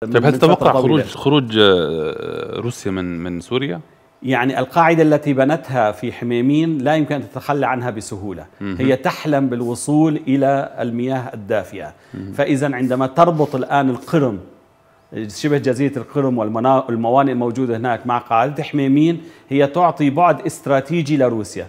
طيب هل تتوقع خروج خروج آه، روسيا من من سوريا؟ يعني القاعدة التي بنتها في حميمين لا يمكن أن تتخلى عنها بسهولة مم. هي تحلم بالوصول إلى المياه الدافئة فإذا عندما تربط الآن القرم شبه جزيرة القرم والموانئ الموجودة هناك مع قاعدة حميمين هي تعطي بعد استراتيجي لروسيا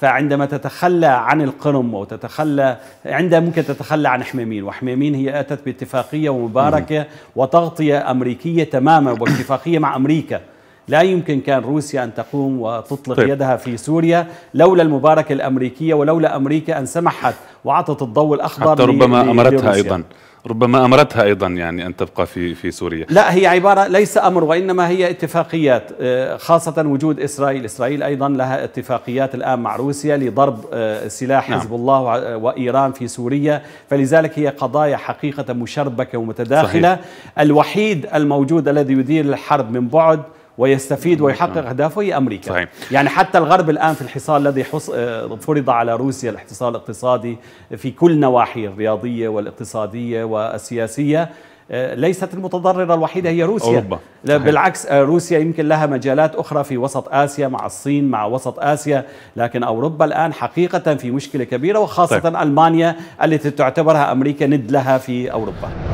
فعندما تتخلى عن القرم وتتخلى عندها ممكن تتخلى عن حميمين وحميمين هي أتت باتفاقية ومباركة وتغطية أمريكية تماما واتفاقية مع أمريكا لا يمكن كان روسيا أن تقوم وتطلق طيب. يدها في سوريا لولا المباركة الأمريكية ولولا أمريكا أن سمحت وأعطت الضوء الأخضر حتى ربما أمرتها أيضا ربما امرتها ايضا يعني ان تبقى في في سوريا لا هي عباره ليس امر وانما هي اتفاقيات آه، خاصه وجود اسرائيل اسرائيل ايضا لها اتفاقيات الان مع روسيا لضرب آه، سلاح نعم. حزب الله آه، وايران في سوريا فلذلك هي قضايا حقيقه مشربكه ومتداخله صحيح. الوحيد الموجود الذي يدير الحرب من بعد ويستفيد نعم. ويحقق اهدافه هي امريكا صحيح. يعني حتى الغرب الان في الحصار الذي حص... آه، فرض على روسيا الحصار الاقتصادي في كل نواحي الرياضيه والاقتصاديه والسياسيه آه، ليست المتضرره الوحيده هي روسيا أوروبا. لا بالعكس آه، روسيا يمكن لها مجالات اخرى في وسط اسيا مع الصين مع وسط اسيا لكن اوروبا الان حقيقه في مشكله كبيره وخاصه طيب. المانيا التي تعتبرها امريكا ند لها في اوروبا